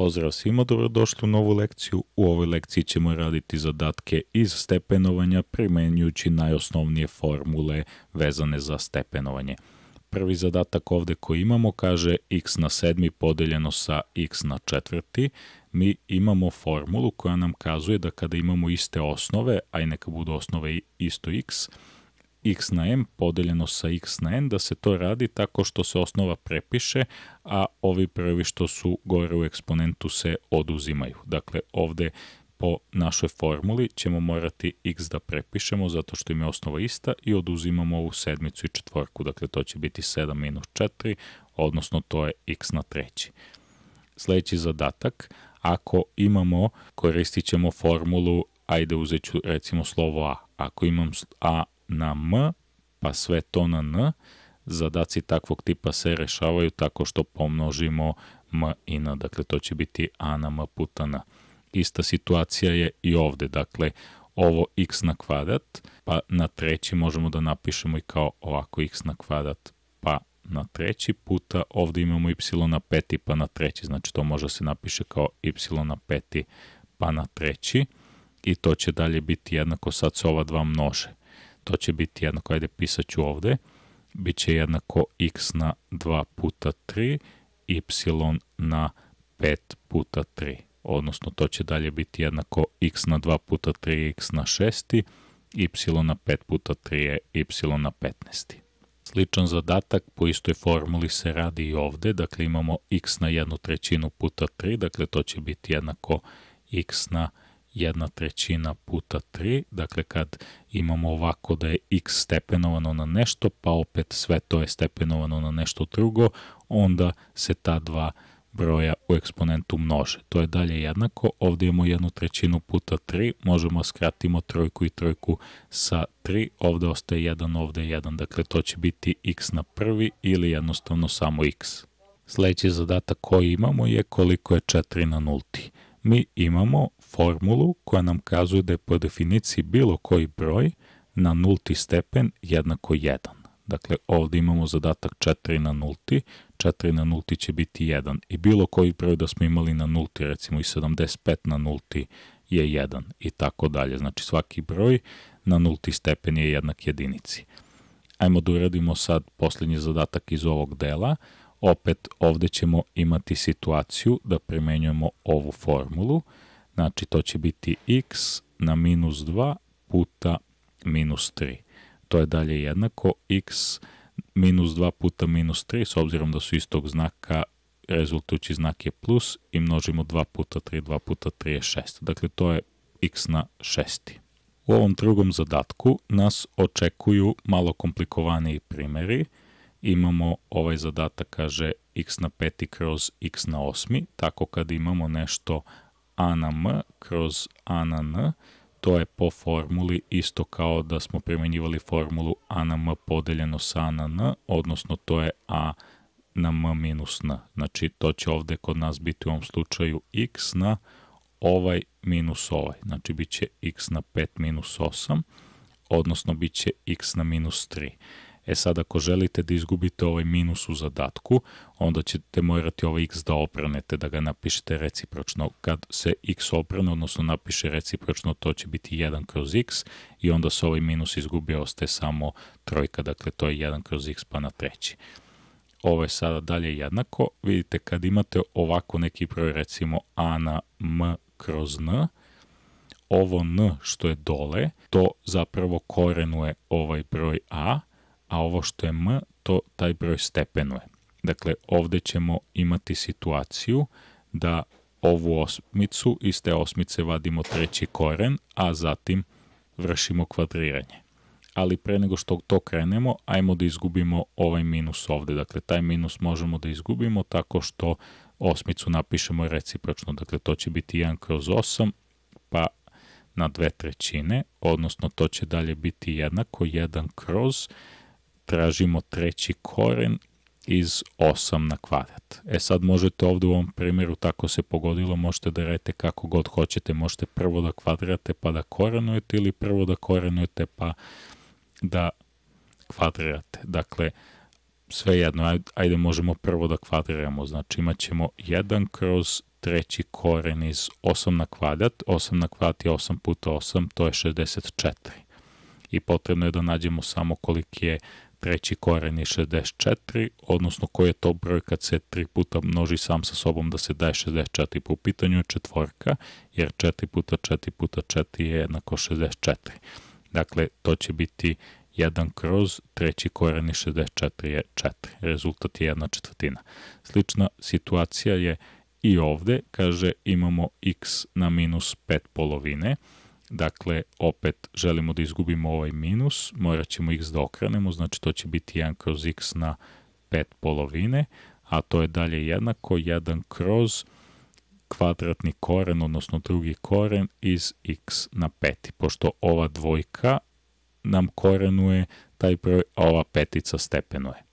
Pozdrav svima, dobrodošli u novu lekciju. U ovoj lekciji ćemo raditi zadatke iz stepenovanja primenjujući najosnovnije formule vezane za stepenovanje. Prvi zadatak ovde koji imamo kaže x na sedmi podeljeno sa x na četvrti. Mi imamo formulu koja nam kazuje da kada imamo iste osnove, a i neka budu osnove isto x, x na m podeljeno sa x na n, da se to radi tako što se osnova prepiše, a ovi prvi što su gore u eksponentu se oduzimaju. Dakle, ovde po našoj formuli ćemo morati x da prepišemo zato što im je osnova ista i oduzimamo ovu sedmicu i četvorku. Dakle, to će biti 7 minus 4, odnosno to je x na treći. Sljedeći zadatak, ako imamo, koristit ćemo formulu, ajde uzet ću recimo slovo a. Ako imam a na M, pa sve to na N, zadaci takvog tipa se rešavaju tako što pomnožimo M i N, dakle to će biti A na M puta N. Ista situacija je i ovde, dakle ovo x na kvadrat, pa na treći možemo da napišemo i kao ovako x na kvadrat, pa na treći puta, ovde imamo y na peti pa na treći, znači to može da se napiše kao y na peti pa na treći i to će dalje biti jednako, sad se ova dva množe to će biti jednako, ajde pisat ću ovde, bit će jednako x na 2 puta 3, y na 5 puta 3, odnosno to će dalje biti jednako x na 2 puta 3 x na 6, y na 5 puta 3 je y na 15. Sličan zadatak po istoj formuli se radi i ovde, dakle imamo x na 1 trećinu puta 3, dakle to će biti jednako x na 15 jedna trećina puta 3, dakle kad imamo ovako da je x stepenovano na nešto, pa opet sve to je stepenovano na nešto drugo, onda se ta dva broja u eksponentu množe. To je dalje jednako, ovdje imamo jednu trećinu puta 3, možemo skratimo trojku i trojku sa 3, ovdje ostaje 1, ovdje 1, dakle to će biti x na prvi ili jednostavno samo x. Sljedeći zadatak koji imamo je koliko je 4 na nulti mi imamo formulu koja nam kazuje da je po definiciji bilo koji broj na nulti stepen jednako 1. Dakle, ovdje imamo zadatak 4 na nulti, 4 na nulti će biti 1 i bilo koji broj da smo imali na nulti, recimo i 75 na nulti je 1 i tako dalje. Znači svaki broj na nulti stepen je jednak jedinici. Ajmo da uradimo sad posljednji zadatak iz ovog dela opet ovde ćemo imati situaciju da primenjujemo ovu formulu, znači to će biti x na minus 2 puta minus 3. To je dalje jednako x minus 2 puta minus 3, s obzirom da su istog znaka, rezultujući znak je plus i množimo 2 puta 3, 2 puta 3 je 6. Dakle, to je x na 6. U ovom drugom zadatku nas očekuju malo komplikovaniji primeri, imamo ovaj zadatak, kaže x na peti kroz x na osmi, tako kad imamo nešto a na m kroz a na n, to je po formuli isto kao da smo primjenjivali formulu a na m podeljeno sa a na n, odnosno to je a na m minus n. Znači to će ovde kod nas biti u ovom slučaju x na ovaj minus ovaj. Znači bit će x na 5 minus 8, odnosno bit će x na minus 3. E sad, ako želite da izgubite ovaj minus u zadatku, onda ćete morati ovaj x da opranete, da ga napišete recipročno. Kad se x oprane, odnosno napiše recipročno, to će biti 1 kroz x i onda se ovaj minus izgubi, ostaje samo trojka, dakle to je 1 kroz x pa na treći ovo je sada dalje jednako. Vidite, kad imate ovako neki broj, recimo a na m kroz n, ovo n što je dole, to zapravo korenuje ovaj broj a, a ovo što je m, to taj broj stepenuje. Dakle, ovde ćemo imati situaciju da ovu osmicu, iz te osmice vadimo treći koren, a zatim vršimo kvadriranje. Ali pre nego što to krenemo, ajmo da izgubimo ovaj minus ovde. Dakle, taj minus možemo da izgubimo tako što osmicu napišemo recipročno. Dakle, to će biti 1 kroz 8, pa na dve trećine, odnosno to će dalje biti jednako 1 kroz 8 tražimo treći koren iz 8 na kvadrat. E sad možete ovde u ovom primjeru tako se pogodilo, možete da radite kako god hoćete, možete prvo da kvadrate pa da korenujete ili prvo da korenujete pa da kvadrirate. Dakle, sve jedno, ajde možemo prvo da kvadriramo, znači imat ćemo 1 kroz treći koren iz 8 na kvadrat, 8 na kvadrat je 8 puta 8, to je 64 i potrebno je da nađemo samo koliki je treći koren i 64, odnosno koji je to broj kad se tri puta množi sam sa sobom da se daje 64. Po pitanju je četvorka, jer 4 puta 4 puta 4 je jednako 64. Dakle, to će biti 1 kroz treći koren i 64 je 4. Rezultat je 1 četvrtina. Slična situacija je i ovde, kaže imamo x na minus 5 polovine, Dakle, opet želimo da izgubimo ovaj minus, morat ćemo x da okrenemo, znači to će biti 1 kroz x na 5 polovine, a to je dalje jednako 1 kroz kvadratni koren, odnosno drugi koren iz x na peti, pošto ova dvojka nam korenuje taj broj, a ova petica stepenuje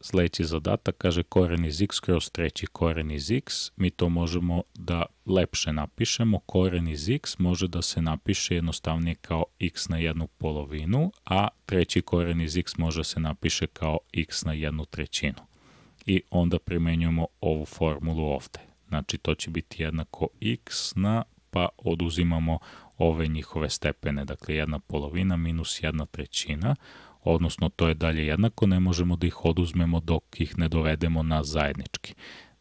sledeći zadatak kaže koren iz x kroz treći koren iz x, mi to možemo da lepše napišemo, koren iz x može da se napiše jednostavnije kao x na jednu polovinu, a treći koren iz x može da se napiše kao x na jednu trećinu. I onda primenjujemo ovu formulu ovde. Znači to će biti jednako x na, pa oduzimamo ove njihove stepene, dakle jedna polovina minus jedna trećina, odnosno to je dalje jednako, ne možemo da ih oduzmemo dok ih ne dovedemo na zajednički.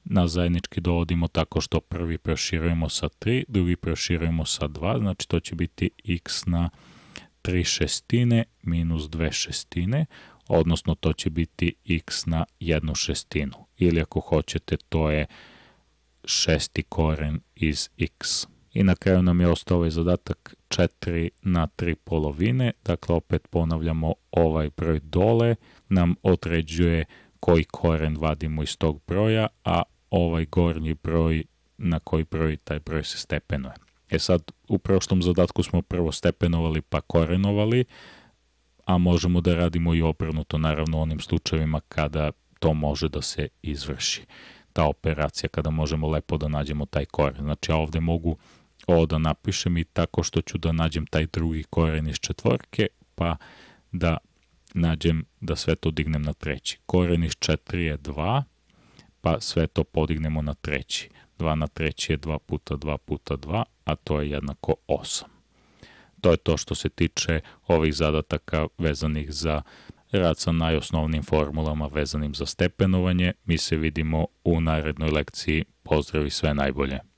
Na zajednički dovodimo tako što prvi proširujemo sa 3, drugi proširujemo sa 2, znači to će biti x na 3 šestine minus 2 šestine, odnosno to će biti x na 1 šestinu. Ili ako hoćete, to je šesti koren iz x i na kraju nam je ostao ovaj zadatak 4 na 3 polovine, dakle opet ponavljamo ovaj broj dole nam određuje koji koren vadimo iz tog broja, a ovaj gornji broj na koji broj taj broj se stepenuje. E sad, u prošlom zadatku smo prvo stepenovali pa korenovali, a možemo da radimo i obrnuto, naravno, u onim slučajevima kada to može da se izvrši. Ta operacija kada možemo lepo da nađemo taj koren. Znači, ja ovde mogu ovo da napišem i tako što ću da nađem taj drugi koren iz četvorke, pa da nađem da sve to dignem na treći. Koren iz 4 je 2, pa sve to podignemo na treći. 2 na treći je 2 puta 2 puta 2, a to je jednako 8. To je to što se tiče ovih zadataka vezanih za rad sa najosnovnim formulama vezanim za stepenovanje. Mi se vidimo u narednoj lekciji. Pozdrav i sve najbolje!